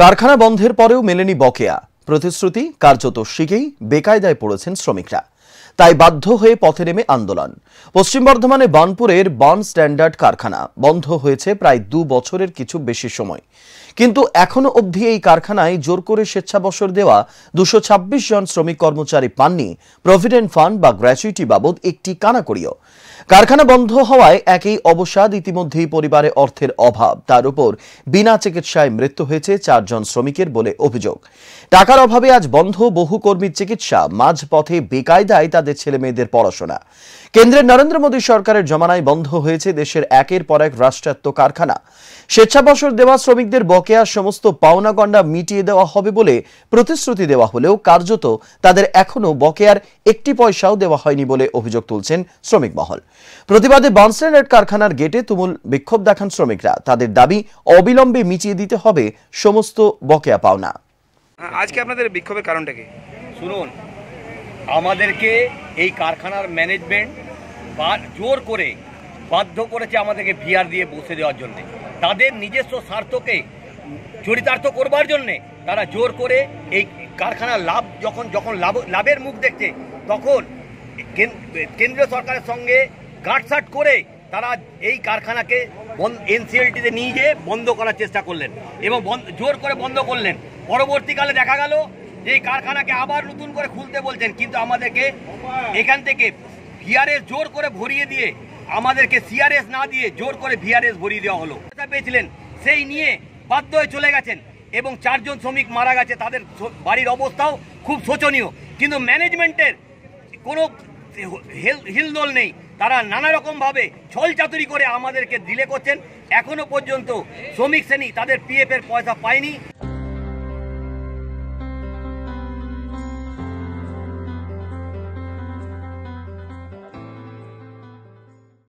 কারখানা বন্ধের পরেও মেলেনি বকেয়া প্রতিশ্রুতি কার্যত শিখেই বেকায়দায় পড়েছেন শ্রমিকরা তাই বাধ্য হয়ে পথে নেমে আন্দোলন পশ্চিম বর্ধমানে বানপুরের বান স্ট্যান্ডার্ড কারখানা বন্ধ হয়েছে প্রায় দু বছরের কিছু বেশি সময় কিন্তু এখনো অবধি এই কারখানায় জোর করে স্বেচ্ছাবসর দেওয়া দুশো জন শ্রমিক কর্মচারী পাননি প্রভিডেন্ট ফান্ড বা গ্র্যাচুইটি বাবদ একটি কানাকড়িও কারখানা বন্ধ হওয়ায় একই অবসাদ ইতিমধ্যেই পরিবারে অর্থের অভাব তার উপর বিনা চিকিৎসায় মৃত্যু হয়েছে চারজন শ্রমিকের বলে অভিযোগ টাকার অভাবে আজ বন্ধ বহু কর্মীর চিকিৎসা মাঝপথে বেকায়দায় তাদের ছেলে মেয়েদের পড়াশোনা কেন্দ্রের নরেন্দ্র মোদী সরকারের জমানায় বন্ধ হয়েছে দেশের একের পর এক রাষ্ট্রায়ত্ত কারখানা স্বেচ্ছাবসর দেওয়া শ্রমিকদের বকেয়া সমস্ত পাওনাগণ্ডা মিটিয়ে দেওয়া হবে বলে প্রতিশ্রুতি দেওয়া হলেও কার্যত তাদের এখনও বকেয়ার একটি পয়সাও দেওয়া হয়নি বলে অভিযোগ তুলছেন শ্রমিক মহল প্রতিবাদে বানস্ট্যান্ডার্ড কারখানার গেটে তুমুল বিক্ষোভ দেখান শ্রমিকরা তাদের দাবি অবিলম্বে মিটিয়ে দিতে হবে সমস্ত বকেয়া পাওনা আজকে আপনাদের বিক্ষোভের কারণটা কি শুনুন আমাদেরকে এই কারখানার ম্যানেজমেন্ট বা জোর করে বাধ্য করেছে আমাদেরকে ভিআর দিয়ে বসে দেওয়ার জন্য তাদের নিজস্ব স্বার্থকে চরিতার্থ করবার জন্যে তারা জোর করে এই কারখানার লাভ যখন যখন লাভ লাভের মুখ দেখছে তখন কেন্দ্রীয় সরকারের সঙ্গে গাঁটসাট করে তারা এই কারখানাকে এনসিএলটিতে নিয়ে যেয়ে বন্ধ করার চেষ্টা করলেন এবং জোর করে বন্ধ করলেন পরবর্তীকালে দেখা গেল এই কারখানাকে আবার নতুন করে খুলতে বলছেন কিন্তু আমাদেরকে এখান থেকে ভিআরএস জোর করে ভরিয়ে দিয়ে আমাদেরকে সিআরএস না দিয়ে জোর করে ভিআরএস ভরিয়ে দেওয়া হলো পেয়েছিলেন সেই নিয়ে বাধ্য হয়ে চলে গেছেন এবং চারজন শ্রমিক মারা গেছে তাদের বাড়ির অবস্থাও খুব শোচনীয় কিন্তু ম্যানেজমেন্টের কোনো হিলদোল নেই তারা নানা রকমভাবে চাতুরি করে আমাদেরকে দিলে করছেন এখনও পর্যন্ত শ্রমিক শ্রেণী তাদের পিএফের পয়সা পায়নি